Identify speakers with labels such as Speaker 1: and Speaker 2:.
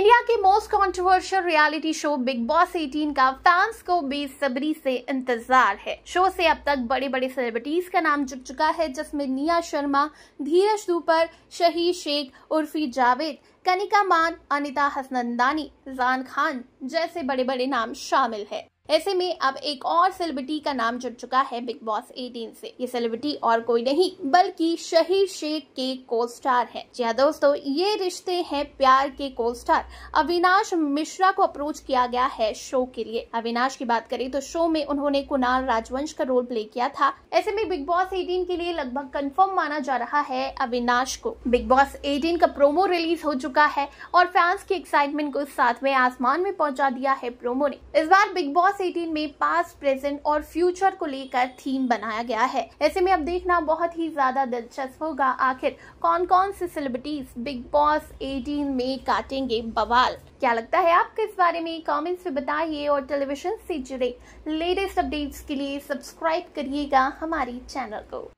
Speaker 1: India के most controversial reality show Bigg Boss 18 का fans को बेसब्री से इंतजार है शो से अब तक बड़े बड़े सेलिब्रिटीज का नाम जुट चुका है जिसमें निया शर्मा धीरज धूपर शहीद शेख उर्फी जावेद कनिका मान अनिता हसनंदानी जान खान जैसे बड़े बड़े नाम शामिल है ऐसे में अब एक और सेलिब्रिटी का नाम जुड़ चुका है बिग बॉस 18 से ये सेलिब्रिटी और कोई नहीं बल्कि शहीद शेख के को स्टार है जी हाँ दोस्तों ये रिश्ते हैं प्यार के को स्टार अविनाश मिश्रा को अप्रोच किया गया है शो के लिए अविनाश की बात करें तो शो में उन्होंने कुणाल राजवंश का रोल प्ले किया था ऐसे में बिग बॉस एटीन के लिए लगभग कन्फर्म माना जा रहा है अविनाश को बिग बॉस एटीन का प्रोमो रिलीज हो चुका है और फैंस की एक्साइटमेंट को साथ में आसमान में पहुंचा दिया है प्रोमो ने इस बार बिग बॉस 18 में पास प्रेजेंट और फ्यूचर को लेकर थीम बनाया गया है ऐसे में अब देखना बहुत ही ज्यादा दिलचस्प होगा आखिर कौन कौन से सेलिब्रिटीज बिग बॉस 18 में काटेंगे बवाल क्या लगता है आपको इस बारे में कमेंट्स में बताइए और टेलीविजन से जुड़े लेटेस्ट अपडेट्स के लिए सब्सक्राइब करिएगा हमारे चैनल को